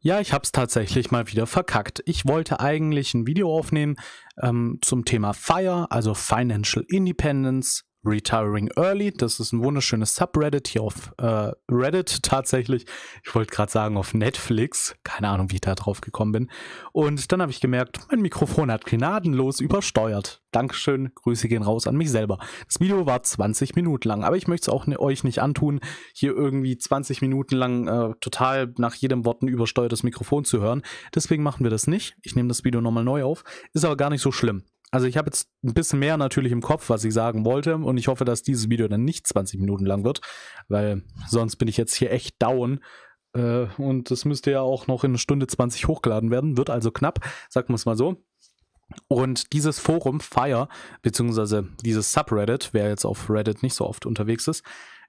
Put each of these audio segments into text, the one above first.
Ja, ich hab's tatsächlich mal wieder verkackt. Ich wollte eigentlich ein Video aufnehmen ähm, zum Thema FIRE, also Financial Independence, Retiring Early. Das ist ein wunderschönes Subreddit hier auf äh, Reddit tatsächlich. Ich wollte gerade sagen auf Netflix. Keine Ahnung, wie ich da drauf gekommen bin. Und dann habe ich gemerkt, mein Mikrofon hat gnadenlos übersteuert. Dankeschön, Grüße gehen raus an mich selber. Das Video war 20 Minuten lang, aber ich möchte es auch ne, euch nicht antun, hier irgendwie 20 Minuten lang äh, total nach jedem Wort ein übersteuertes Mikrofon zu hören. Deswegen machen wir das nicht. Ich nehme das Video nochmal neu auf. Ist aber gar nicht so schlimm also ich habe jetzt ein bisschen mehr natürlich im Kopf, was ich sagen wollte und ich hoffe, dass dieses Video dann nicht 20 Minuten lang wird, weil sonst bin ich jetzt hier echt down äh, und das müsste ja auch noch in eine Stunde 20 hochgeladen werden, wird also knapp, sagen wir es mal so. Und dieses Forum Fire, beziehungsweise dieses Subreddit, wer jetzt auf Reddit nicht so oft unterwegs ist,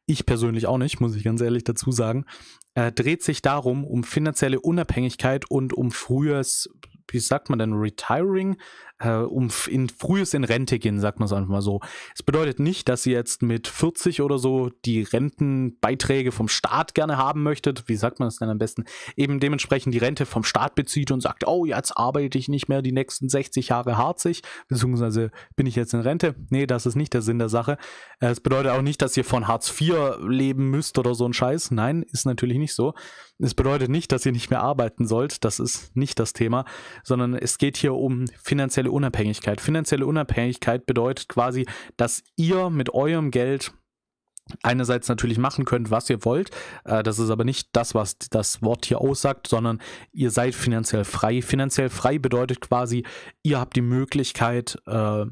ich persönlich auch nicht, muss ich ganz ehrlich dazu sagen, äh, dreht sich darum, um finanzielle Unabhängigkeit und um frühes, wie sagt man denn, Retiring? äh, um in frühes in Rente gehen, sagt man es einfach mal so. Es bedeutet nicht, dass ihr jetzt mit 40 oder so die Rentenbeiträge vom Staat gerne haben möchtet. Wie sagt man es denn am besten? Eben dementsprechend die Rente vom Staat bezieht und sagt, oh, jetzt arbeite ich nicht mehr die nächsten 60 Jahre harzig, beziehungsweise bin ich jetzt in Rente. Nee, das ist nicht der Sinn der Sache. Äh, es bedeutet auch nicht, dass ihr von Hartz IV leben müsst oder so ein Scheiß. Nein, ist natürlich nicht so. Es bedeutet nicht, dass ihr nicht mehr arbeiten sollt. Das ist nicht das Thema, sondern es geht hier um finanzielle finanzielle Unabhängigkeit. Finanzielle Unabhängigkeit bedeutet quasi, dass ihr mit eurem Geld einerseits natürlich machen könnt, was ihr wollt. Äh, das ist aber nicht das, was das Wort hier aussagt, sondern ihr seid finanziell frei. Finanziell frei bedeutet quasi, ihr habt die Möglichkeit, äh,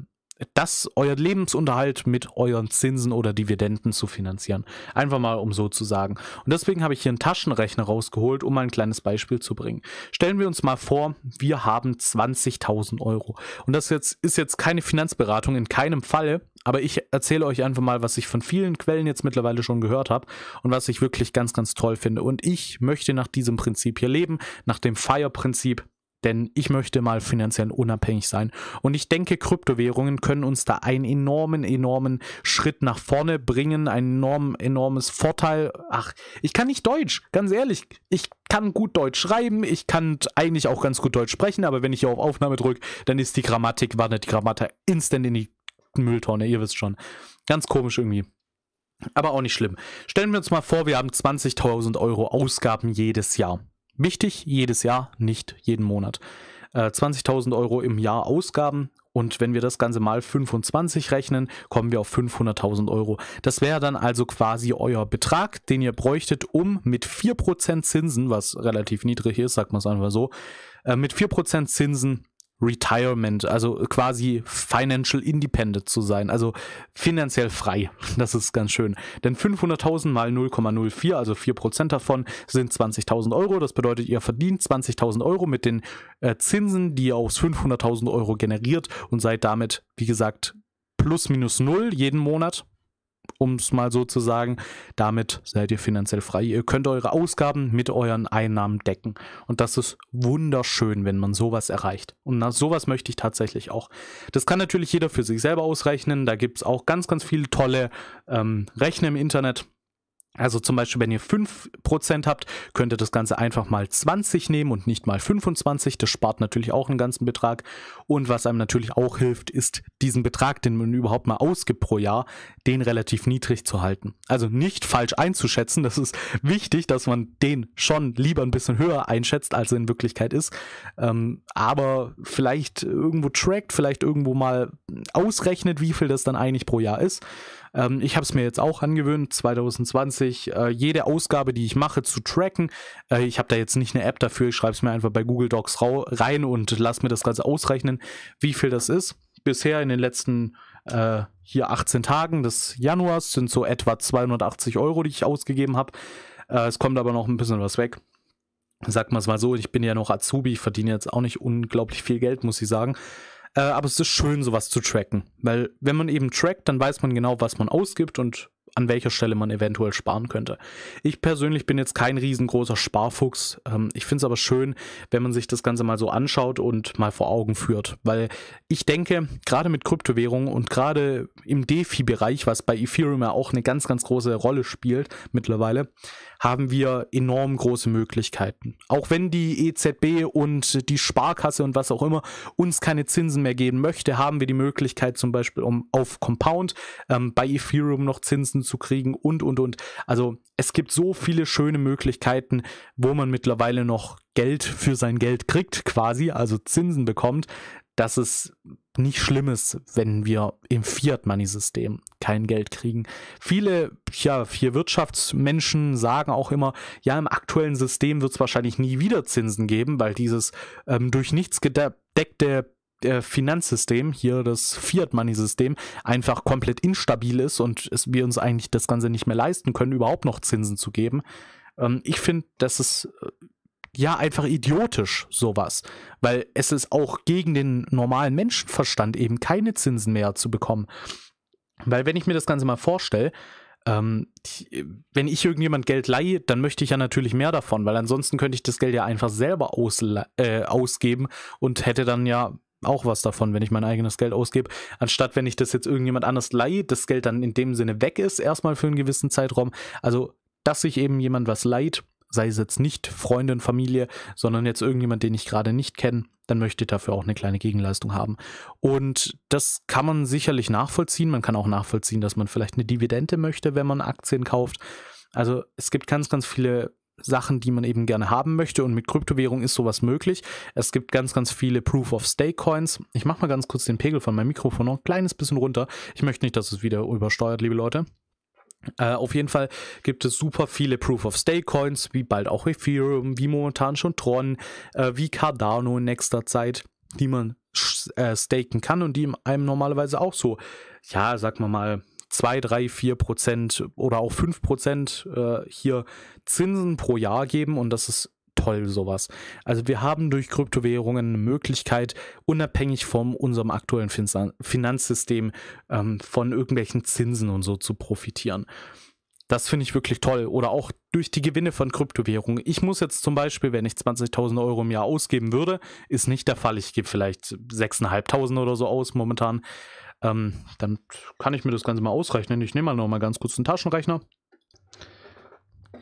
das euer Lebensunterhalt mit euren Zinsen oder Dividenden zu finanzieren. Einfach mal, um so zu sagen. Und deswegen habe ich hier einen Taschenrechner rausgeholt, um mal ein kleines Beispiel zu bringen. Stellen wir uns mal vor, wir haben 20.000 Euro. Und das jetzt, ist jetzt keine Finanzberatung in keinem Falle, aber ich erzähle euch einfach mal, was ich von vielen Quellen jetzt mittlerweile schon gehört habe und was ich wirklich ganz, ganz toll finde. Und ich möchte nach diesem Prinzip hier leben, nach dem Fire-Prinzip denn ich möchte mal finanziell unabhängig sein. Und ich denke, Kryptowährungen können uns da einen enormen, enormen Schritt nach vorne bringen, ein enorm, enormes Vorteil. Ach, ich kann nicht Deutsch, ganz ehrlich. Ich kann gut Deutsch schreiben, ich kann eigentlich auch ganz gut Deutsch sprechen, aber wenn ich hier auf Aufnahme drücke, dann ist die Grammatik, wandert die Grammatik instant in die Mülltonne, ihr wisst schon. Ganz komisch irgendwie. Aber auch nicht schlimm. Stellen wir uns mal vor, wir haben 20.000 Euro Ausgaben jedes Jahr. Wichtig, jedes Jahr, nicht jeden Monat. Äh, 20.000 Euro im Jahr Ausgaben und wenn wir das Ganze mal 25 rechnen, kommen wir auf 500.000 Euro. Das wäre dann also quasi euer Betrag, den ihr bräuchtet, um mit 4% Zinsen, was relativ niedrig ist, sagt man es einfach so, äh, mit 4% Zinsen Retirement, also quasi financial independent zu sein, also finanziell frei. Das ist ganz schön. Denn 500.000 mal 0,04, also 4% davon, sind 20.000 Euro. Das bedeutet, ihr verdient 20.000 Euro mit den äh, Zinsen, die ihr aus 500.000 Euro generiert und seid damit, wie gesagt, plus minus null jeden Monat um es mal so zu sagen. Damit seid ihr finanziell frei. Ihr könnt eure Ausgaben mit euren Einnahmen decken. Und das ist wunderschön, wenn man sowas erreicht. Und nach sowas möchte ich tatsächlich auch. Das kann natürlich jeder für sich selber ausrechnen. Da gibt es auch ganz, ganz viele tolle ähm, Rechner im Internet. Also zum Beispiel, wenn ihr 5% habt, könnt ihr das Ganze einfach mal 20 nehmen und nicht mal 25. Das spart natürlich auch einen ganzen Betrag. Und was einem natürlich auch hilft, ist diesen Betrag, den man überhaupt mal ausgibt pro Jahr, den relativ niedrig zu halten. Also nicht falsch einzuschätzen. Das ist wichtig, dass man den schon lieber ein bisschen höher einschätzt, als er in Wirklichkeit ist. Ähm, aber vielleicht irgendwo trackt, vielleicht irgendwo mal ausrechnet, wie viel das dann eigentlich pro Jahr ist ähm, ich habe es mir jetzt auch angewöhnt, 2020 äh, jede Ausgabe, die ich mache, zu tracken. Äh, ich habe da jetzt nicht eine App dafür, ich schreibe es mir einfach bei Google Docs rein und lasse mir das Ganze ausrechnen, wie viel das ist. Bisher in den letzten äh, hier 18 Tagen des Januars sind so etwa 280 Euro, die ich ausgegeben habe. Äh, es kommt aber noch ein bisschen was weg Sagt man es mal so, ich bin ja noch Azubi, ich verdiene jetzt auch nicht unglaublich viel Geld, muss ich sagen. Äh, aber es ist schön, sowas zu tracken. Weil wenn man eben trackt, dann weiß man genau, was man ausgibt und an welcher Stelle man eventuell sparen könnte. Ich persönlich bin jetzt kein riesengroßer Sparfuchs. Ähm, ich finde es aber schön, wenn man sich das Ganze mal so anschaut und mal vor Augen führt, weil ich denke, gerade mit Kryptowährungen und gerade im DeFi-Bereich, was bei Ethereum ja auch eine ganz, ganz große Rolle spielt mittlerweile, haben wir enorm große Möglichkeiten. Auch wenn die EZB und die Sparkasse und was auch immer uns keine Zinsen mehr geben möchte, haben wir die Möglichkeit zum Beispiel um auf Compound ähm, bei Ethereum noch Zinsen zu kriegen und, und, und. Also es gibt so viele schöne Möglichkeiten, wo man mittlerweile noch Geld für sein Geld kriegt, quasi, also Zinsen bekommt, dass es nicht schlimm ist, wenn wir im Fiat-Money-System kein Geld kriegen. Viele, ja, vier Wirtschaftsmenschen sagen auch immer, ja, im aktuellen System wird es wahrscheinlich nie wieder Zinsen geben, weil dieses ähm, durch nichts gedeckte Finanzsystem, hier das Fiat-Money-System, einfach komplett instabil ist und es, wir uns eigentlich das Ganze nicht mehr leisten können, überhaupt noch Zinsen zu geben. Ähm, ich finde, das ist äh, ja einfach idiotisch, sowas. Weil es ist auch gegen den normalen Menschenverstand eben keine Zinsen mehr zu bekommen. Weil wenn ich mir das Ganze mal vorstelle, ähm, wenn ich irgendjemand Geld leihe, dann möchte ich ja natürlich mehr davon, weil ansonsten könnte ich das Geld ja einfach selber äh, ausgeben und hätte dann ja auch was davon, wenn ich mein eigenes Geld ausgebe, anstatt wenn ich das jetzt irgendjemand anders leihe, das Geld dann in dem Sinne weg ist, erstmal für einen gewissen Zeitraum. Also, dass sich eben jemand was leiht, sei es jetzt nicht Freundin, Familie, sondern jetzt irgendjemand, den ich gerade nicht kenne, dann möchte ich dafür auch eine kleine Gegenleistung haben. Und das kann man sicherlich nachvollziehen. Man kann auch nachvollziehen, dass man vielleicht eine Dividende möchte, wenn man Aktien kauft. Also es gibt ganz, ganz viele Sachen, die man eben gerne haben möchte. Und mit Kryptowährung ist sowas möglich. Es gibt ganz, ganz viele Proof of Stake Coins. Ich mache mal ganz kurz den Pegel von meinem Mikrofon noch ein kleines bisschen runter. Ich möchte nicht, dass es wieder übersteuert, liebe Leute. Äh, auf jeden Fall gibt es super viele Proof of Stake Coins, wie bald auch Ethereum, wie momentan schon Tron, äh, wie Cardano in nächster Zeit, die man äh, staken kann und die einem normalerweise auch so, ja, sag mal mal, 2, 3, 4 Prozent oder auch 5 Prozent äh, hier Zinsen pro Jahr geben und das ist toll sowas. Also wir haben durch Kryptowährungen eine Möglichkeit, unabhängig von unserem aktuellen Finanzsystem ähm, von irgendwelchen Zinsen und so zu profitieren. Das finde ich wirklich toll. Oder auch durch die Gewinne von Kryptowährungen. Ich muss jetzt zum Beispiel, wenn ich 20.000 Euro im Jahr ausgeben würde, ist nicht der Fall. Ich gebe vielleicht 6.500 oder so aus momentan. Ähm, dann kann ich mir das Ganze mal ausrechnen. Ich nehme mal noch mal ganz kurz einen Taschenrechner.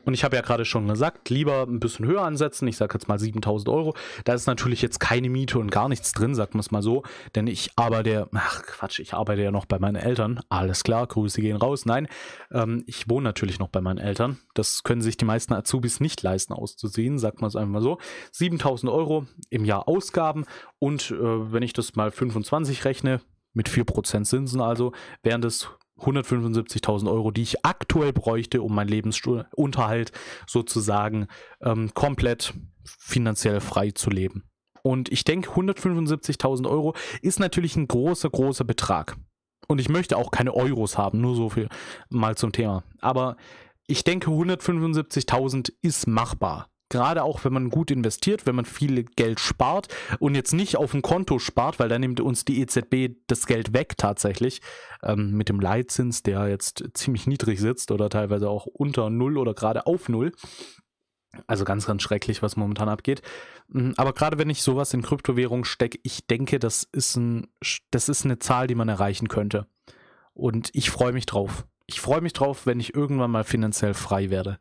Und ich habe ja gerade schon gesagt, lieber ein bisschen höher ansetzen. Ich sage jetzt mal 7000 Euro. Da ist natürlich jetzt keine Miete und gar nichts drin, sagt man es mal so. Denn ich arbeite, ach Quatsch, ich arbeite ja noch bei meinen Eltern. Alles klar, Grüße gehen raus. Nein, ähm, ich wohne natürlich noch bei meinen Eltern. Das können sich die meisten Azubis nicht leisten auszusehen, sagt man es einfach mal so. 7000 Euro im Jahr Ausgaben. Und äh, wenn ich das mal 25 rechne, mit 4% Zinsen also, wären das 175.000 Euro, die ich aktuell bräuchte, um meinen Lebensunterhalt sozusagen ähm, komplett finanziell frei zu leben. Und ich denke, 175.000 Euro ist natürlich ein großer, großer Betrag. Und ich möchte auch keine Euros haben, nur so viel mal zum Thema. Aber ich denke, 175.000 ist machbar gerade auch wenn man gut investiert, wenn man viel Geld spart und jetzt nicht auf dem Konto spart, weil dann nimmt uns die EZB das Geld weg tatsächlich ähm, mit dem Leitzins, der jetzt ziemlich niedrig sitzt oder teilweise auch unter Null oder gerade auf Null. Also ganz, ganz schrecklich, was momentan abgeht. Mm, aber gerade wenn ich sowas in Kryptowährung stecke, ich denke, das ist, ein, das ist eine Zahl, die man erreichen könnte. Und ich freue mich drauf. Ich freue mich drauf, wenn ich irgendwann mal finanziell frei werde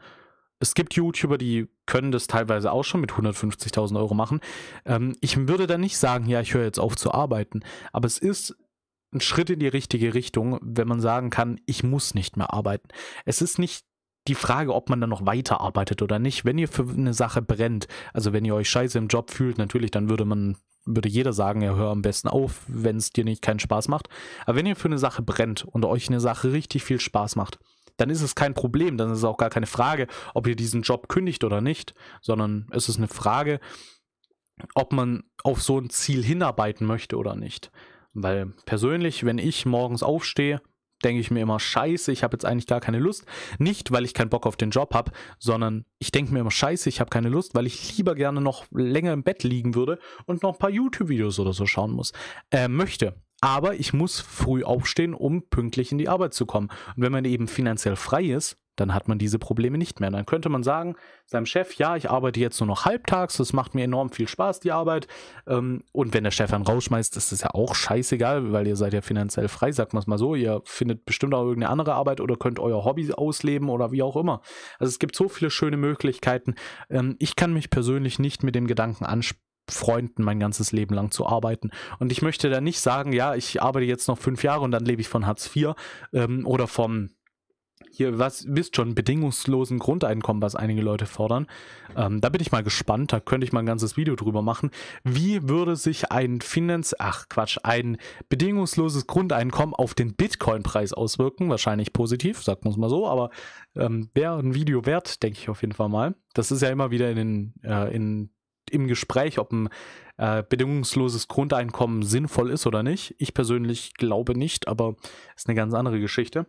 es gibt YouTuber, die können das teilweise auch schon mit 150.000 Euro machen. Ähm, ich würde dann nicht sagen, ja, ich höre jetzt auf zu arbeiten, aber es ist ein Schritt in die richtige Richtung, wenn man sagen kann, ich muss nicht mehr arbeiten. Es ist nicht die Frage, ob man dann noch weiterarbeitet oder nicht. Wenn ihr für eine Sache brennt, also wenn ihr euch scheiße im Job fühlt, natürlich, dann würde man, würde jeder sagen, ja, hör am besten auf, wenn es dir nicht keinen Spaß macht. Aber wenn ihr für eine Sache brennt und euch eine Sache richtig viel Spaß macht, dann ist es kein Problem, dann ist es auch gar keine Frage, ob ihr diesen Job kündigt oder nicht, sondern es ist eine Frage, ob man auf so ein Ziel hinarbeiten möchte oder nicht. Weil persönlich, wenn ich morgens aufstehe, denke ich mir immer, scheiße, ich habe jetzt eigentlich gar keine Lust. Nicht, weil ich keinen Bock auf den Job habe, sondern ich denke mir immer, scheiße, ich habe keine Lust, weil ich lieber gerne noch länger im Bett liegen würde und noch ein paar YouTube-Videos oder so schauen muss, äh, möchte aber ich muss früh aufstehen, um pünktlich in die Arbeit zu kommen. Und wenn man eben finanziell frei ist, dann hat man diese Probleme nicht mehr. Dann könnte man sagen, seinem Chef, ja, ich arbeite jetzt nur noch halbtags, das macht mir enorm viel Spaß, die Arbeit. Ähm, und wenn der Chef dann rausschmeißt, ist das ja auch scheißegal, weil ihr seid ja finanziell frei, sagt man es mal so. Ihr findet bestimmt auch irgendeine andere Arbeit oder könnt euer Hobby ausleben oder wie auch immer. Also es gibt so viele schöne Möglichkeiten. Ähm, ich kann mich persönlich nicht mit dem Gedanken ansprechen Freunden mein ganzes Leben lang zu arbeiten. Und ich möchte da nicht sagen, ja, ich arbeite jetzt noch fünf Jahre und dann lebe ich von Hartz IV ähm, oder vom hier, was wisst schon, bedingungslosen Grundeinkommen, was einige Leute fordern. Ähm, da bin ich mal gespannt, da könnte ich mal ein ganzes Video drüber machen. Wie würde sich ein Finanz, ach Quatsch, ein bedingungsloses Grundeinkommen auf den Bitcoin-Preis auswirken? Wahrscheinlich positiv, sagt man es mal so, aber ähm, wäre ein Video wert, denke ich auf jeden Fall mal. Das ist ja immer wieder in den, äh, in im Gespräch, ob ein äh, bedingungsloses Grundeinkommen sinnvoll ist oder nicht. Ich persönlich glaube nicht, aber ist eine ganz andere Geschichte.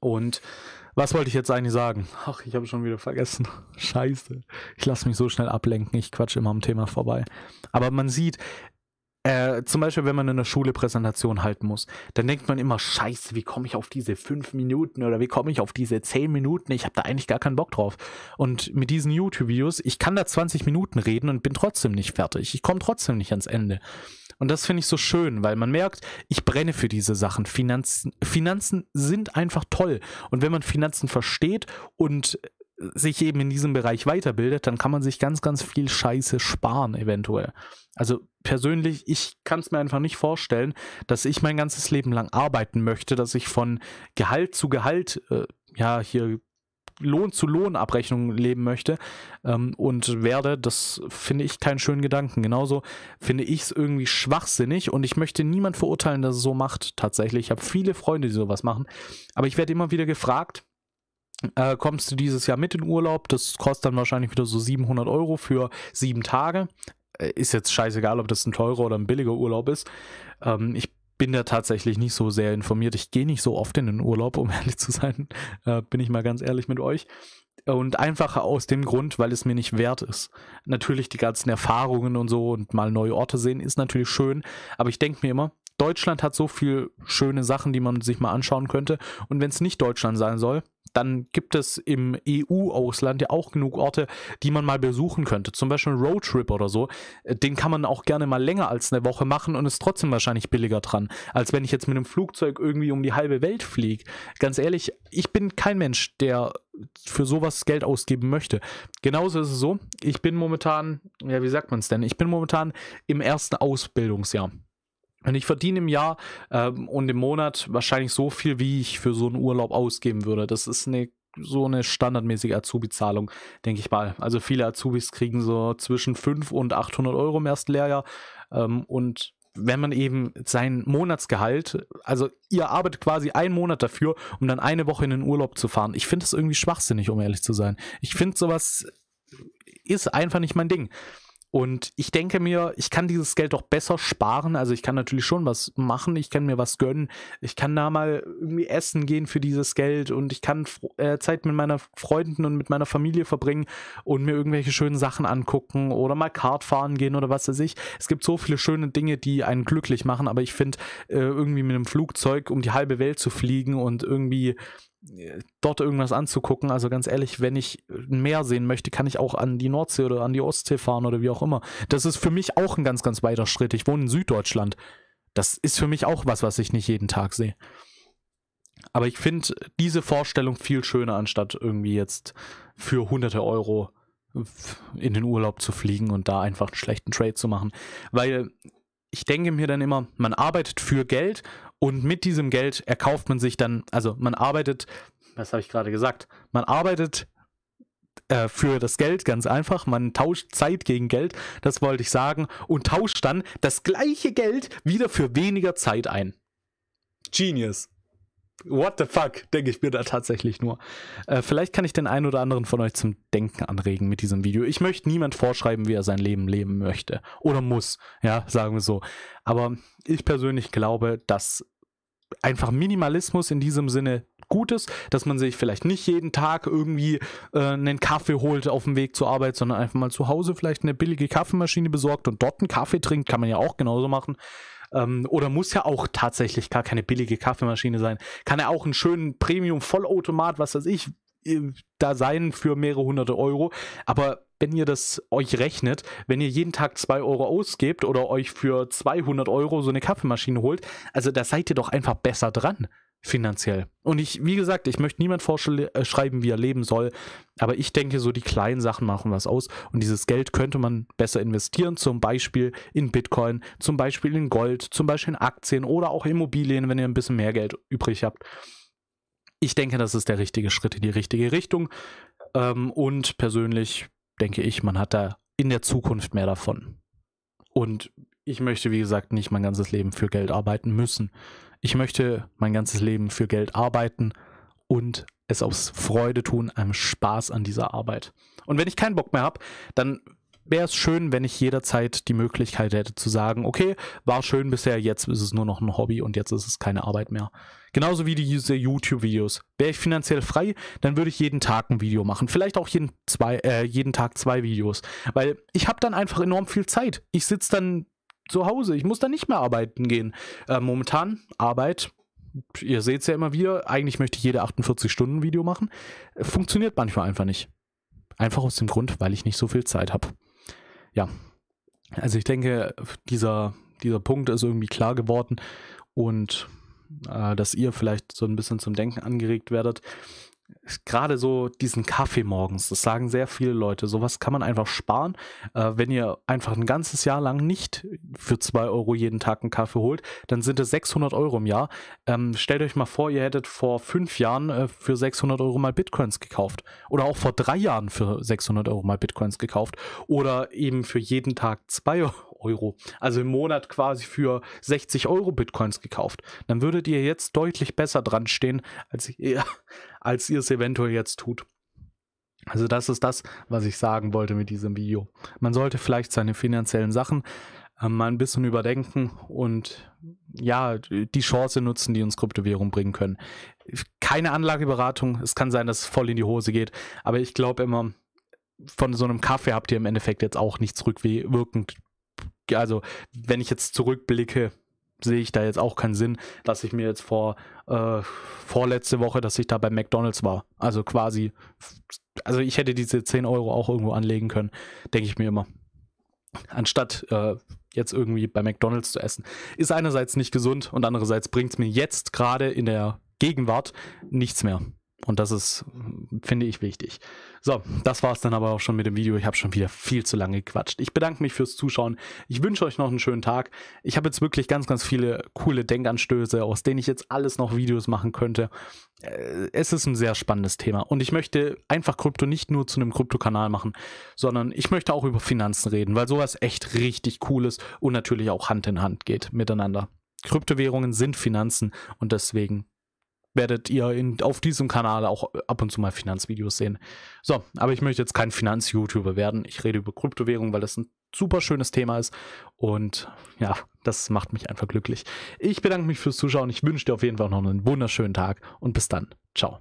Und was wollte ich jetzt eigentlich sagen? Ach, ich habe schon wieder vergessen. Scheiße. Ich lasse mich so schnell ablenken. Ich quatsche immer am Thema vorbei. Aber man sieht, äh, zum Beispiel, wenn man in der Schule Präsentation halten muss, dann denkt man immer, scheiße, wie komme ich auf diese fünf Minuten oder wie komme ich auf diese zehn Minuten? Ich habe da eigentlich gar keinen Bock drauf. Und mit diesen YouTube-Videos, ich kann da 20 Minuten reden und bin trotzdem nicht fertig. Ich komme trotzdem nicht ans Ende. Und das finde ich so schön, weil man merkt, ich brenne für diese Sachen. Finanzen, Finanzen sind einfach toll. Und wenn man Finanzen versteht und sich eben in diesem Bereich weiterbildet, dann kann man sich ganz, ganz viel Scheiße sparen, eventuell. Also persönlich, ich kann es mir einfach nicht vorstellen, dass ich mein ganzes Leben lang arbeiten möchte, dass ich von Gehalt zu Gehalt, äh, ja, hier Lohn zu Lohnabrechnung leben möchte ähm, und werde, das finde ich keinen schönen Gedanken. Genauso finde ich es irgendwie schwachsinnig und ich möchte niemand verurteilen, dass es so macht, tatsächlich. Ich habe viele Freunde, die sowas machen, aber ich werde immer wieder gefragt, äh, kommst du dieses Jahr mit in Urlaub? Das kostet dann wahrscheinlich wieder so 700 Euro für sieben Tage. Äh, ist jetzt scheißegal, ob das ein teurer oder ein billiger Urlaub ist. Ähm, ich bin da tatsächlich nicht so sehr informiert. Ich gehe nicht so oft in den Urlaub, um ehrlich zu sein. Äh, bin ich mal ganz ehrlich mit euch. Und einfach aus dem Grund, weil es mir nicht wert ist. Natürlich die ganzen Erfahrungen und so und mal neue Orte sehen ist natürlich schön. Aber ich denke mir immer, Deutschland hat so viele schöne Sachen, die man sich mal anschauen könnte. Und wenn es nicht Deutschland sein soll, dann gibt es im EU-Ausland ja auch genug Orte, die man mal besuchen könnte. Zum Beispiel ein Roadtrip oder so. Äh, den kann man auch gerne mal länger als eine Woche machen und ist trotzdem wahrscheinlich billiger dran, als wenn ich jetzt mit einem Flugzeug irgendwie um die halbe Welt fliege. Ganz ehrlich, ich bin kein Mensch, der für sowas Geld ausgeben möchte. Genauso ist es so, ich bin momentan, ja, wie sagt man es denn? Ich bin momentan im ersten Ausbildungsjahr. Und ich verdiene im Jahr ähm, und im Monat wahrscheinlich so viel, wie ich für so einen Urlaub ausgeben würde. Das ist eine so eine standardmäßige Azubi-Zahlung, denke ich mal. Also viele Azubis kriegen so zwischen 500 und 800 Euro im ersten Lehrjahr. Ähm, und wenn man eben sein Monatsgehalt, also ihr arbeitet quasi einen Monat dafür, um dann eine Woche in den Urlaub zu fahren. Ich finde das irgendwie schwachsinnig, um ehrlich zu sein. Ich finde sowas ist einfach nicht mein Ding. Und ich denke mir, ich kann dieses Geld doch besser sparen. Also ich kann natürlich schon was machen, ich kann mir was gönnen, ich kann da mal irgendwie essen gehen für dieses Geld und ich kann äh, Zeit mit meiner Freunden und mit meiner Familie verbringen und mir irgendwelche schönen Sachen angucken oder mal Kart fahren gehen oder was weiß ich. Es gibt so viele schöne Dinge, die einen glücklich machen, aber ich finde äh, irgendwie mit einem Flugzeug um die halbe Welt zu fliegen und irgendwie dort irgendwas anzugucken. Also ganz ehrlich, wenn ich ein Meer sehen möchte, kann ich auch an die Nordsee oder an die Ostsee fahren oder wie auch immer. Das ist für mich auch ein ganz, ganz weiter Schritt. Ich wohne in Süddeutschland. Das ist für mich auch was, was ich nicht jeden Tag sehe. Aber ich finde diese Vorstellung viel schöner, anstatt irgendwie jetzt für hunderte Euro in den Urlaub zu fliegen und da einfach einen schlechten Trade zu machen. Weil ich denke mir dann immer, man arbeitet für Geld und mit diesem Geld erkauft man sich dann, also man arbeitet, was habe ich gerade gesagt, man arbeitet äh, für das Geld ganz einfach, man tauscht Zeit gegen Geld, das wollte ich sagen, und tauscht dann das gleiche Geld wieder für weniger Zeit ein. Genius what the fuck, denke ich mir da tatsächlich nur. Äh, vielleicht kann ich den einen oder anderen von euch zum Denken anregen mit diesem Video. Ich möchte niemand vorschreiben, wie er sein Leben leben möchte oder muss, ja, sagen wir so. Aber ich persönlich glaube, dass einfach Minimalismus in diesem Sinne gut ist, dass man sich vielleicht nicht jeden Tag irgendwie äh, einen Kaffee holt auf dem Weg zur Arbeit, sondern einfach mal zu Hause vielleicht eine billige Kaffeemaschine besorgt und dort einen Kaffee trinkt, kann man ja auch genauso machen. Ähm, oder muss ja auch tatsächlich gar keine billige Kaffeemaschine sein. Kann ja auch einen schönen Premium-Vollautomat, was weiß ich, äh, da sein für mehrere hunderte Euro. Aber wenn ihr das euch rechnet, wenn ihr jeden Tag 2 Euro ausgebt oder euch für 200 Euro so eine Kaffeemaschine holt, also da seid ihr doch einfach besser dran finanziell. Und ich, wie gesagt, ich möchte niemand vorschreiben, äh, wie er leben soll, aber ich denke, so die kleinen Sachen machen was aus. Und dieses Geld könnte man besser investieren, zum Beispiel in Bitcoin, zum Beispiel in Gold, zum Beispiel in Aktien oder auch Immobilien, wenn ihr ein bisschen mehr Geld übrig habt. Ich denke, das ist der richtige Schritt in die richtige Richtung. Ähm, und persönlich denke ich, man hat da in der Zukunft mehr davon. Und ich möchte, wie gesagt, nicht mein ganzes Leben für Geld arbeiten müssen. Ich möchte mein ganzes Leben für Geld arbeiten und es aus Freude tun, einem Spaß an dieser Arbeit. Und wenn ich keinen Bock mehr habe, dann wäre es schön, wenn ich jederzeit die Möglichkeit hätte zu sagen, okay, war schön bisher, jetzt ist es nur noch ein Hobby und jetzt ist es keine Arbeit mehr. Genauso wie diese YouTube-Videos. Wäre ich finanziell frei, dann würde ich jeden Tag ein Video machen. Vielleicht auch jeden, zwei, äh, jeden Tag zwei Videos. Weil ich habe dann einfach enorm viel Zeit. Ich sitze dann zu Hause. Ich muss dann nicht mehr arbeiten gehen. Äh, momentan Arbeit. Ihr seht es ja immer wieder, eigentlich möchte ich jede 48-Stunden-Video machen. Funktioniert manchmal einfach nicht. Einfach aus dem Grund, weil ich nicht so viel Zeit habe. Ja. Also ich denke, dieser, dieser Punkt ist irgendwie klar geworden. Und äh, dass ihr vielleicht so ein bisschen zum Denken angeregt werdet. Gerade so diesen Kaffee morgens, das sagen sehr viele Leute. Sowas kann man einfach sparen. Äh, wenn ihr einfach ein ganzes Jahr lang nicht für 2 Euro jeden Tag einen Kaffee holt, dann sind es 600 Euro im Jahr. Ähm, stellt euch mal vor, ihr hättet vor 5 Jahren äh, für 600 Euro mal Bitcoins gekauft. Oder auch vor 3 Jahren für 600 Euro mal Bitcoins gekauft. Oder eben für jeden Tag 2 Euro Euro, also im Monat quasi für 60 Euro Bitcoins gekauft, dann würdet ihr jetzt deutlich besser dran stehen, als ihr, als ihr es eventuell jetzt tut. Also das ist das, was ich sagen wollte mit diesem Video. Man sollte vielleicht seine finanziellen Sachen äh, mal ein bisschen überdenken und ja, die Chance nutzen, die uns Kryptowährungen bringen können. Keine Anlageberatung, es kann sein, dass es voll in die Hose geht, aber ich glaube immer, von so einem Kaffee habt ihr im Endeffekt jetzt auch nichts rückwirkend also wenn ich jetzt zurückblicke, sehe ich da jetzt auch keinen Sinn, dass ich mir jetzt vor äh, vorletzte Woche, dass ich da bei McDonalds war. Also quasi, also ich hätte diese 10 Euro auch irgendwo anlegen können, denke ich mir immer. Anstatt äh, jetzt irgendwie bei McDonalds zu essen. Ist einerseits nicht gesund und andererseits bringt es mir jetzt gerade in der Gegenwart nichts mehr. Und das ist, hm, finde ich, wichtig. So, das war es dann aber auch schon mit dem Video. Ich habe schon wieder viel zu lange gequatscht. Ich bedanke mich fürs Zuschauen. Ich wünsche euch noch einen schönen Tag. Ich habe jetzt wirklich ganz, ganz viele coole Denkanstöße, aus denen ich jetzt alles noch Videos machen könnte. Äh, es ist ein sehr spannendes Thema. Und ich möchte einfach Krypto nicht nur zu einem Krypto-Kanal machen, sondern ich möchte auch über Finanzen reden, weil sowas echt richtig cool ist und natürlich auch Hand in Hand geht miteinander. Kryptowährungen sind Finanzen und deswegen werdet ihr in, auf diesem Kanal auch ab und zu mal Finanzvideos sehen. So, aber ich möchte jetzt kein Finanz-YouTuber werden. Ich rede über Kryptowährungen, weil das ein super schönes Thema ist und ja, das macht mich einfach glücklich. Ich bedanke mich fürs Zuschauen. Ich wünsche dir auf jeden Fall noch einen wunderschönen Tag und bis dann. Ciao.